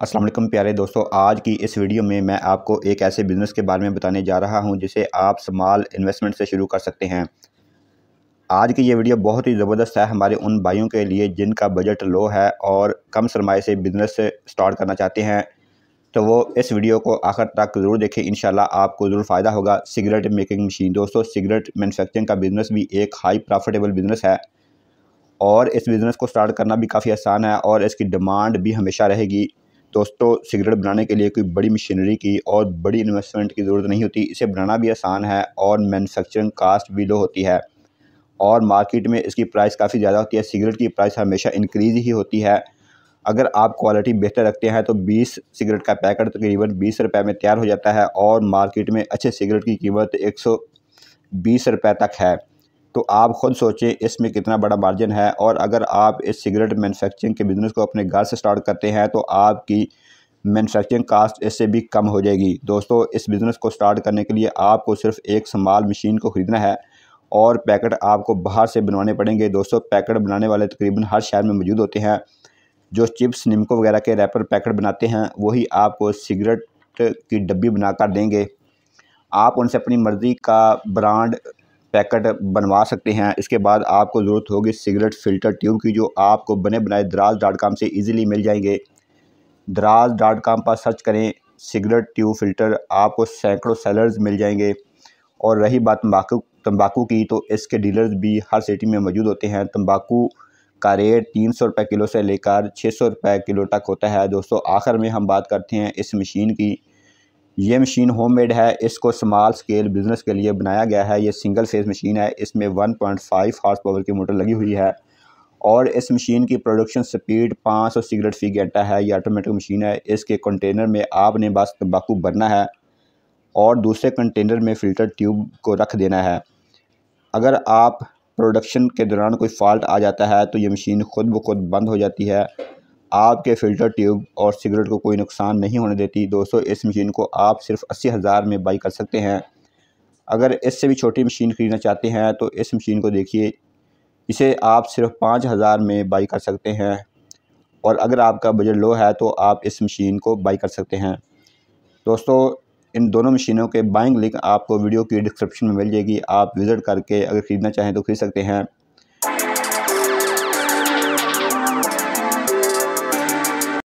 असलम प्यारे दोस्तों आज की इस वीडियो में मैं आपको एक ऐसे बिज़नेस के बारे में बताने जा रहा हूं जिसे आप स्मॉल इन्वेस्टमेंट से शुरू कर सकते हैं आज की ये वीडियो बहुत ही ज़बरदस्त है हमारे उन भाइयों के लिए जिनका बजट लो है और कम सरमाए से बिज़नेस स्टार्ट करना चाहते हैं तो वो इस वीडियो को आखिर तक ज़रूर देखें इन आपको ज़रूर फ़ायदा होगा सिगरेट मेकिंग मशीन दोस्तों सिगरेट मैनुफेक्चरिंग का बिज़नेस भी एक हाई प्रॉफिटेबल बिज़नेस है और इस बिज़नेस को स्टार्ट करना भी काफ़ी आसान है और इसकी डिमांड भी हमेशा रहेगी दोस्तों सिगरेट बनाने के लिए कोई बड़ी मशीनरी की और बड़ी इन्वेस्टमेंट की ज़रूरत नहीं होती इसे बनाना भी आसान है और मैनुफेक्चरिंग कास्ट भी लो होती है और मार्केट में इसकी प्राइस काफ़ी ज़्यादा होती है सिगरेट की प्राइस हमेशा इंक्रीज़ ही होती है अगर आप क्वालिटी बेहतर रखते हैं तो 20 सिगरेट का पैकेट तकरीबन तो बीस रुपए में तैयार हो जाता है और मार्केट में अच्छे सिगरेट की कीमत एक सौ बीस रुपये तक है तो आप खुद सोचें इसमें कितना बड़ा मार्जिन है और अगर आप इस सिगरेट मैन्युफैक्चरिंग के बिज़नेस को अपने घर से स्टार्ट करते हैं तो आपकी मैनुफैक्चरिंग कास्ट इससे भी कम हो जाएगी दोस्तों इस बिज़नेस को स्टार्ट करने के लिए आपको सिर्फ एक समाल मशीन को ख़रीदना है और पैकेट आपको बाहर से बनवाने पड़ेंगे दोस्तों पैकेट बनाने वाले तकरीबन हर शहर में मौजूद होते हैं जो चिप्स निमको वगैरह के रैपर पैकेट बनाते हैं वही आपको सिगरेट की डब्बी बनाकर देंगे आप उनसे अपनी मर्ज़ी का ब्रांड पैकेट बनवा सकते हैं इसके बाद आपको ज़रूरत होगी सिगरेट फ़िल्टर ट्यूब की जो आपको बने बनाए दराज डॉट कॉम से ईज़िली मिल जाएंगे दराज डॉट कॉम पर सर्च करें सिगरेट ट्यूब फ़िल्टर आपको सैकड़ों सेलर्स मिल जाएंगे और रही बात तम्बाकू तंबाकू की तो इसके डीलर्स भी हर सिटी में मौजूद होते हैं तंबाकू का रेट तीन सौ रुपये किलो से लेकर छः सौ रुपये किलो तक होता है दोस्तों आखिर में हम बात करते हैं इस मशीन की ये मशीन होममेड है इसको स्मॉल स्केल बिज़नेस के लिए बनाया गया है ये सिंगल फेज मशीन है इसमें one point five horse power की मोटर लगी हुई है और इस मशीन की प्रोडक्शन स्पीड पाँच सौ सिगरेट फी घंटा है ये ऑटोमेटिक मशीन है इसके कंटेनर में आपने बस तंबाकू भरना है और दूसरे कंटेनर में फ़िल्टर ट्यूब को रख देना है अगर आप प्रोडक्शन के दौरान कोई फॉल्ट आ जाता है तो ये मशीन ख़ुद ब खुद बंद हो जाती है आपके फ़िल्टर ट्यूब और सिगरेट को कोई नुकसान नहीं होने देती दोस्तों इस मशीन को आप सिर्फ अस्सी हज़ार में बाई कर सकते हैं अगर इससे भी छोटी मशीन खरीदना चाहते हैं तो इस मशीन को देखिए इसे आप सिर्फ पाँच हज़ार में बाई कर सकते हैं और अगर आपका बजट लो है तो आप इस मशीन को बाई कर सकते हैं दोस्तों इन दोनों मशीनों के बाइंग लिंक आपको वीडियो की डिस्क्रिप्शन में मिल जाएगी आप विज़िट करके अगर ख़रीदना चाहें तो ख़रीद सकते हैं